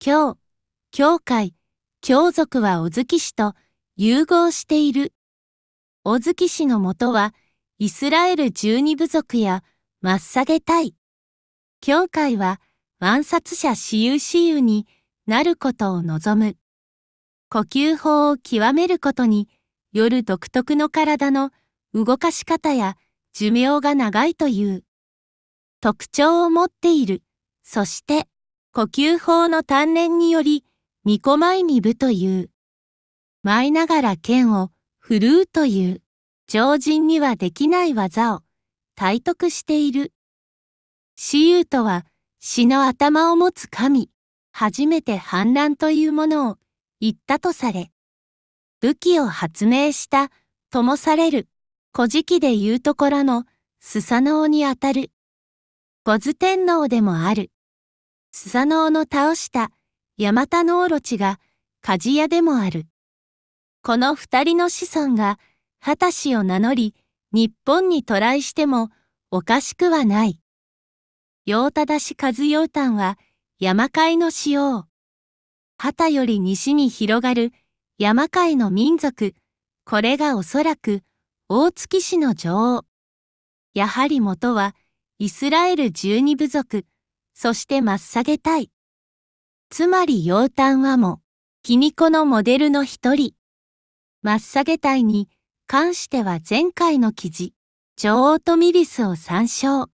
今日、教会、教族は小月氏と融合している。小月氏のもとは、イスラエル十二部族や、マッサゲ隊。教会は、暗殺者私有私有になることを望む。呼吸法を極めることによる独特の体の動かし方や寿命が長いという特徴を持っている。そして、呼吸法の鍛錬により、コマイミブという。舞いながら剣を振るうという、常人にはできない技を体得している。死遊とは、死の頭を持つ神、初めて反乱というものを言ったとされ、武器を発明したともされる、古事記で言うところのスサノオにあたる、五頭天皇でもある。スサノオの倒したヤマタノオロチが鍛冶屋でもある。この二人の子孫が、ハタシを名乗り、日本に渡来してもおかしくはない。ヨタダシカズヨウタンは山海の使ハタより西に広がる山海の民族。これがおそらく大月氏の女王。やはり元はイスラエル十二部族。そしてまっさげたい。つまり洋丹はも、キニコのモデルの一人。まっさげたいに関しては前回の記事、女王とミリスを参照。